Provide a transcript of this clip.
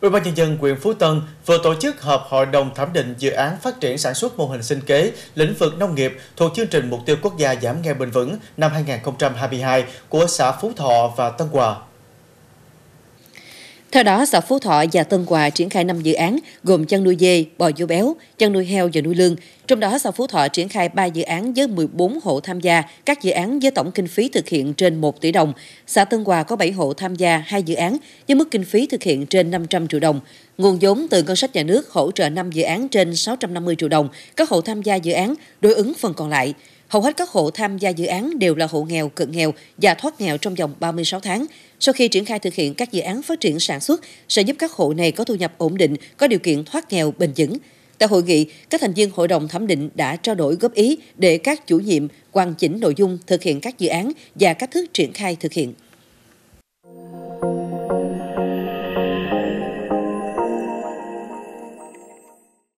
Ủy ban nhân dân huyện Phú Tân vừa tổ chức họp hội đồng thẩm định dự án phát triển sản xuất mô hình sinh kế lĩnh vực nông nghiệp thuộc chương trình mục tiêu quốc gia giảm nghèo bền vững năm 2022 của xã Phú Thọ và Tân Hòa. Theo đó, xã Phú Thọ và Tân Hòa triển khai 5 dự án gồm chăn nuôi dê, bò vú béo, chăn nuôi heo và nuôi lương. Trong đó, xã Phú Thọ triển khai 3 dự án với 14 hộ tham gia, các dự án với tổng kinh phí thực hiện trên 1 tỷ đồng. Xã Tân Hòa có 7 hộ tham gia 2 dự án với mức kinh phí thực hiện trên 500 triệu đồng. Nguồn vốn từ ngân sách nhà nước hỗ trợ 5 dự án trên 650 triệu đồng, các hộ tham gia dự án đối ứng phần còn lại. Hầu hết các hộ tham gia dự án đều là hộ nghèo, cận nghèo và thoát nghèo trong vòng 36 tháng. Sau khi triển khai thực hiện các dự án phát triển sản xuất sẽ giúp các hộ này có thu nhập ổn định, có điều kiện thoát nghèo bền vững. Tại hội nghị, các thành viên hội đồng thẩm định đã trao đổi góp ý để các chủ nhiệm hoàn chỉnh nội dung thực hiện các dự án và cách thức triển khai thực hiện.